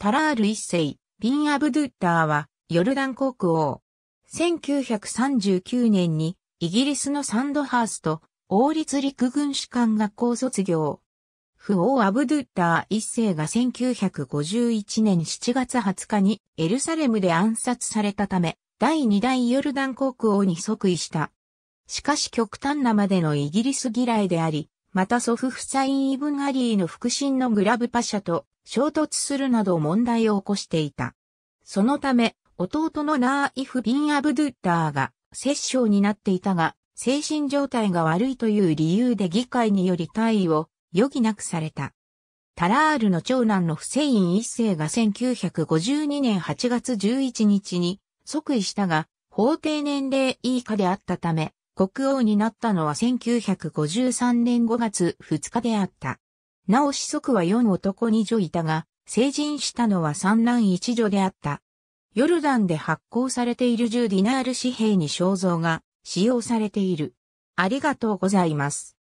タラール一世、ビン・アブドゥッターは、ヨルダン国王。1939年に、イギリスのサンドハースト、王立陸軍士官学校卒業。不王アブドゥッター一世が1951年7月20日にエルサレムで暗殺されたため、第2代ヨルダン国王に即位した。しかし極端なまでのイギリス嫌いであり、また祖父フサイン・イブン・アリーの腹心のグラブパシャと衝突するなど問題を起こしていた。そのため、弟のナーイフ・ビン・アブドゥッダーが摂政になっていたが、精神状態が悪いという理由で議会により退位を余儀なくされた。タラールの長男のフセイン一世が1952年8月11日に即位したが、法定年齢以下であったため、国王になったのは1953年5月2日であった。なお子息は4男2女いたが、成人したのは三男一女であった。ヨルダンで発行されている10ディナール紙幣に肖像が使用されている。ありがとうございます。